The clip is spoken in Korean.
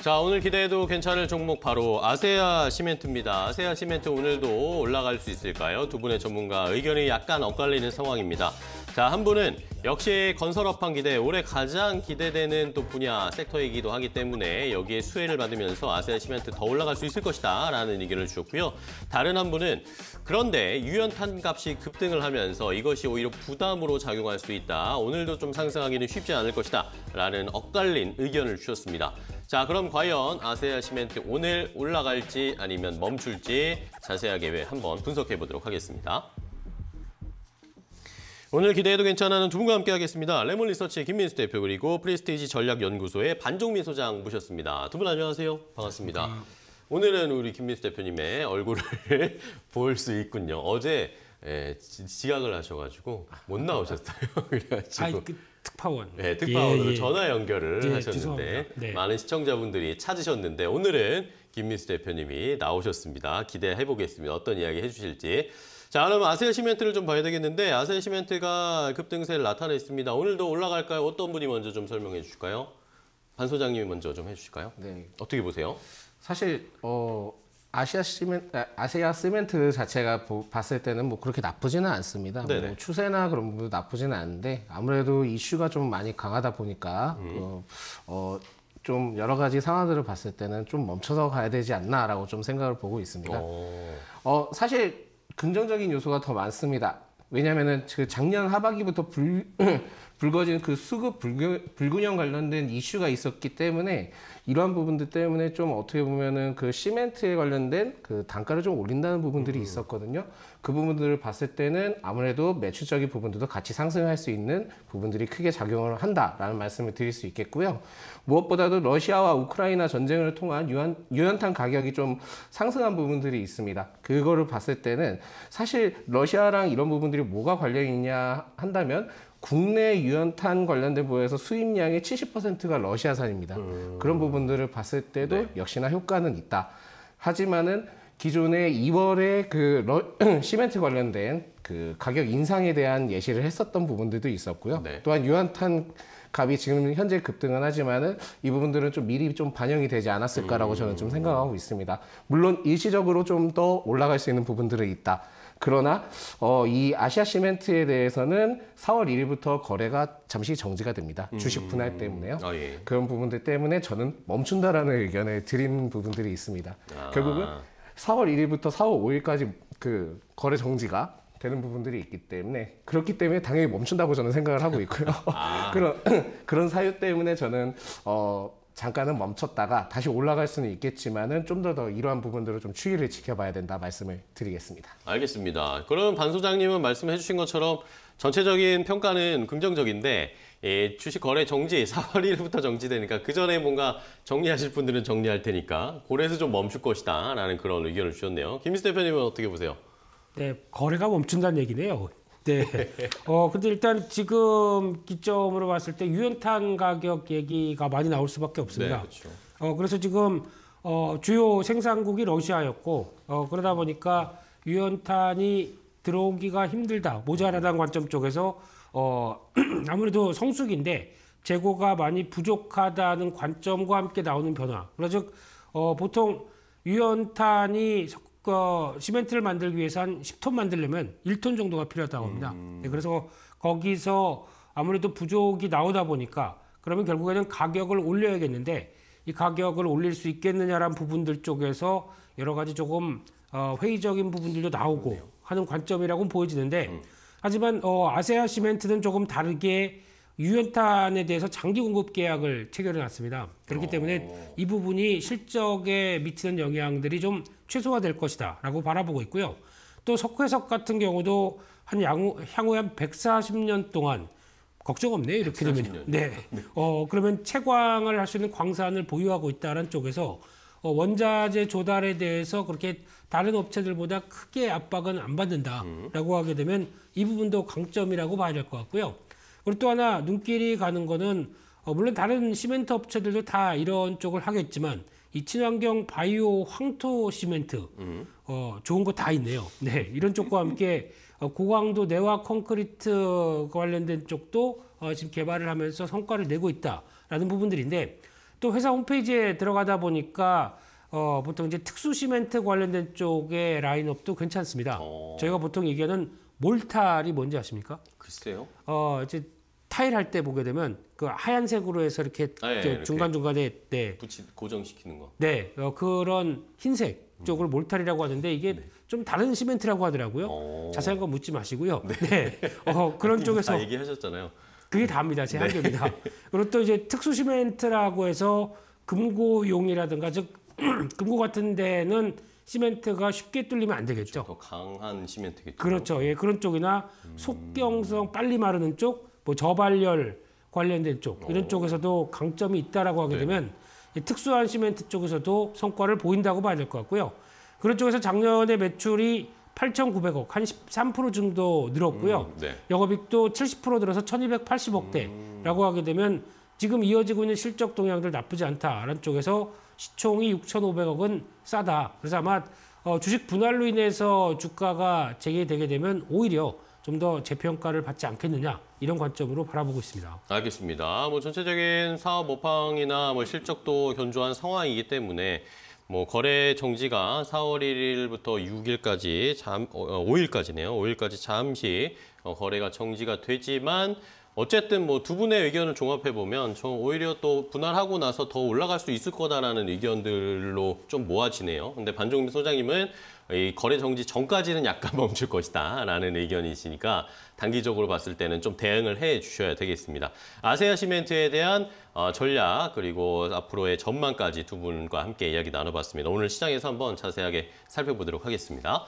자, 오늘 기대해도 괜찮을 종목 바로 아세아 시멘트입니다. 아세아 시멘트 오늘도 올라갈 수 있을까요? 두 분의 전문가 의견이 약간 엇갈리는 상황입니다. 자, 한 분은 역시 건설업 한기대 올해 가장 기대되는 또 분야 섹터이기도 하기 때문에 여기에 수혜를 받으면서 아세안 시멘트 더 올라갈 수 있을 것이다 라는 의견을 주셨고요. 다른 한 분은 그런데 유연탄 값이 급등을 하면서 이것이 오히려 부담으로 작용할 수 있다. 오늘도 좀 상승하기는 쉽지 않을 것이다 라는 엇갈린 의견을 주셨습니다. 자, 그럼 과연 아세안 시멘트 오늘 올라갈지 아니면 멈출지 자세하게 한번 분석해 보도록 하겠습니다. 오늘 기대해도 괜찮은는두 분과 함께하겠습니다. 레몬 리서치의 김민수 대표 그리고 프리스테이지 전략연구소의 반종민 소장 모셨습니다. 두 분 안녕하세요. 반갑습니다. 오늘은 우리 김민수 대표님의 얼굴을 볼 수 있군요. 어제 예, 지- 각을 하셔가지고 못 나오셨어요. 그래가지고 아, 그 특파원. 네, 특파원으로 예, 예. 전화 연결을 예, 하셨는데 네. 많은 시청자분들이 찾으셨는데 오늘은 김민수 대표님이 나오셨습니다. 기대해 보겠습니다. 어떤 이야기 해주실지. 자, 그럼 아세아 시멘트를 좀 봐야 되겠는데 아세아 시멘트가 급등세를 나타냈습니다. 오늘도 올라갈까요? 어떤 분이 먼저 좀 설명해 주실까요? 반 소장님이 먼저 좀 해주실까요? 네. 어떻게 보세요? 사실 어 아시아 시멘 아, 아시아 시멘트 자체가 봤을 때는 뭐 그렇게 나쁘지는 않습니다. 뭐 추세나 그런 부분도 나쁘지는 않은데 아무래도 이슈가 좀 많이 강하다 보니까 음. 그, 어, 좀 여러 가지 상황들을 봤을 때는 좀 멈춰서 가야 되지 않나라고 좀 생각을 보고 있습니다. 어 사실 긍정적인 요소가 더 많습니다. 왜냐면은 그 작년 하반기부터 불, 불거진 그 수급 불균, 불균형 관련된 이슈가 있었기 때문에 이러한 부분들 때문에 좀 어떻게 보면은 그 시멘트에 관련된 그 단가를 좀 올린다는 부분들이 음. 있었거든요. 그 부분들을 봤을 때는 아무래도 매출적인 부분들도 같이 상승할 수 있는 부분들이 크게 작용을 한다라는 말씀을 드릴 수 있겠고요. 무엇보다도 러시아와 우크라이나 전쟁을 통한 유한, 유연탄 가격이 좀 상승한 부분들이 있습니다. 그거를 봤을 때는 사실 러시아랑 이런 부분들이 뭐가 관련이 있냐 한다면 국내 유연탄 관련된 부분에서 수입량의 70%가 러시아산입니다. 음... 그런 부분들을 봤을 때도 네. 역시나 효과는 있다. 하지만은 기존에 2월에 그 러, 시멘트 관련된 그 가격 인상에 대한 예시를 했었던 부분들도 있었고요. 네. 또한 유한탄 값이 지금 현재 급등은 하지만은 이 부분들은 좀 미리 좀 반영이 되지 않았을까라고 저는 좀 생각하고 있습니다. 물론 일시적으로 좀 더 올라갈 수 있는 부분들은 있다. 그러나 어, 이 아시아 시멘트에 대해서는 4월 1일부터 거래가 잠시 정지가 됩니다. 음. 주식 분할 때문에요. 아, 예. 그런 부분들 때문에 저는 멈춘다라는 의견을 드린 부분들이 있습니다. 아. 결국은 4월 1일부터 4월 5일까지 그 거래 정지가 되는 부분들이 있기 때문에 그렇기 때문에 당연히 멈춘다고 저는 생각을 하고 있고요. 아. 그런 그런 사유 때문에 저는 어 잠깐은 멈췄다가 다시 올라갈 수는 있겠지만은 좀 더 더 이러한 부분들을 좀 추이를 지켜봐야 된다 말씀을 드리겠습니다. 알겠습니다. 그럼 반 소장님은 말씀해 주신 것처럼 전체적인 평가는 긍정적인데 예, 주식 거래 정지 4월 1일부터 정지되니까 그 전에 뭔가 정리하실 분들은 정리할 테니까 고래에서 좀 멈출 것이다 라는 그런 의견을 주셨네요. 김민수 대표님은 어떻게 보세요? 네, 거래가 멈춘다는 얘기네요. 네. 어, 근데 일단 지금 기점으로 봤을 때 유연탄 가격 얘기가 많이 나올 수밖에 없습니다. 네, 그렇죠. 어, 그래서 지금 어, 주요 생산국이 러시아였고 어, 그러다 보니까 유연탄이 들어오기가 힘들다, 모자라다는 음. 관점 쪽에서 어, 아무래도 성숙인데 재고가 많이 부족하다는 관점과 함께 나오는 변화. 그러즉 어, 보통 유연탄이 어, 시멘트를 만들기 위해서 한 10톤 만들려면 1톤 정도가 필요하다고 합니다. 음. 네, 그래서 거기서 아무래도 부족이 나오다 보니까 그러면 결국에는 가격을 올려야겠는데 이 가격을 올릴 수있겠느냐라는 부분들 쪽에서 여러 가지 조금 어, 회의적인 부분들도 나오고 그러네요. 하는 관점이라고 보여지는데 음. 하지만 어, 아세아 시멘트는 조금 다르게 유연탄에 대해서 장기 공급 계약을 체결해 놨습니다. 그렇기 오. 어. 때문에 이 부분이 실적에 미치는 영향들이 좀 최소화될 것이다라고 바라보고 있고요. 또 석회석 같은 경우도 한 양후, 향후 한 140년 동안 걱정 없네 이렇게 되면 네. 네. 어 그러면 채광을 할 수 있는 광산을 보유하고 있다는 쪽에서 어, 원자재 조달에 대해서 그렇게 다른 업체들보다 크게 압박은 안 받는다라고 하게 되면 이 부분도 강점이라고 봐야 될것 같고요. 그리고 또 하나 눈길이 가는 거는 어, 물론 다른 시멘트 업체들도 다 이런 쪽을 하겠지만 이 친환경 바이오 황토 시멘트 음. 어, 좋은 거 다 있네요. 네, 이런 쪽과 함께 어, 고강도 내화 콘크리트 관련된 쪽도 어, 지금 개발을 하면서 성과를 내고 있다라는 부분들인데 또 회사 홈페이지에 들어가다 보니까 어, 보통 이제 특수 시멘트 관련된 쪽의 라인업도 괜찮습니다. 어. 저희가 보통 얘기하는 몰탈이 뭔지 아십니까? 글쎄요. 어, 이제 타일 할 때 보게 되면 그 하얀색으로 해서 이렇게, 아, 예, 이렇게 중간 중간에 네. 붙이 고정시키는 거. 네, 어, 그런 흰색 음. 쪽을 음. 몰탈이라고 하는데 이게 네. 좀 다른 시멘트라고 하더라고요. 오. 어. 자세한 건 묻지 마시고요. 네, 네. 어, 그런 쪽에서 다 얘기하셨잖아요. 그게 다입니다제 네. 한계입니다. 네. 그리고 또 이제 특수 시멘트라고 해서 금고용이라든가 즉 금고 같은 데는 시멘트가 쉽게 뚫리면 안 되겠죠. 그렇죠. 더 강한 시멘트겠죠. 그렇죠. 예, 그런 쪽이나 음. 속경성 빨리 마르는 쪽, 뭐 저발열 관련된 쪽 이런 오... 어. 쪽에서도 강점이 있다라고 하게 네. 되면 특수한 시멘트 쪽에서도 성과를 보인다고 봐야 될 것 같고요. 그런 쪽에서 작년에 매출이 8,900억 한 13% 정도 늘었고요. 음, 네. 영업이익도 70% 늘어서 1,280억대라고 음. 하게 되면 지금 이어지고 있는 실적 동향들 나쁘지 않다라는 쪽에서 시총이 6,500억은 싸다. 그래서 아마 어, 주식 분할로 인해서 주가가 재개되게 되면 오히려 좀 더 재평가를 받지 않겠느냐 이런 관점으로 바라보고 있습니다. 알겠습니다. 뭐 전체적인 사업 모방이나 뭐 실적도 견조한 상황이기 때문에 뭐 거래 정지가 4월 1일부터 6일까지 잠 5일까지네요. 어, 어, 5일까지 잠시 어, 거래가 정지가 되지만 어쨌든 뭐 두 분의 의견을 종합해 보면 저 오히려 또 분할하고 나서 더 올라갈 수 있을 거다라는 의견들로 좀 모아지네요. 근데 반종민 소장님은 이 거래 정지 전까지는 약간 멈출 것이다라는 의견이시니까 단기적으로 봤을 때는 좀 대응을 해 주셔야 되겠습니다. 아세아 시멘트에 대한 어, 전략 그리고 앞으로의 전망까지 두 분과 함께 이야기 나눠봤습니다. 오늘 시장에서 한번 자세하게 살펴보도록 하겠습니다.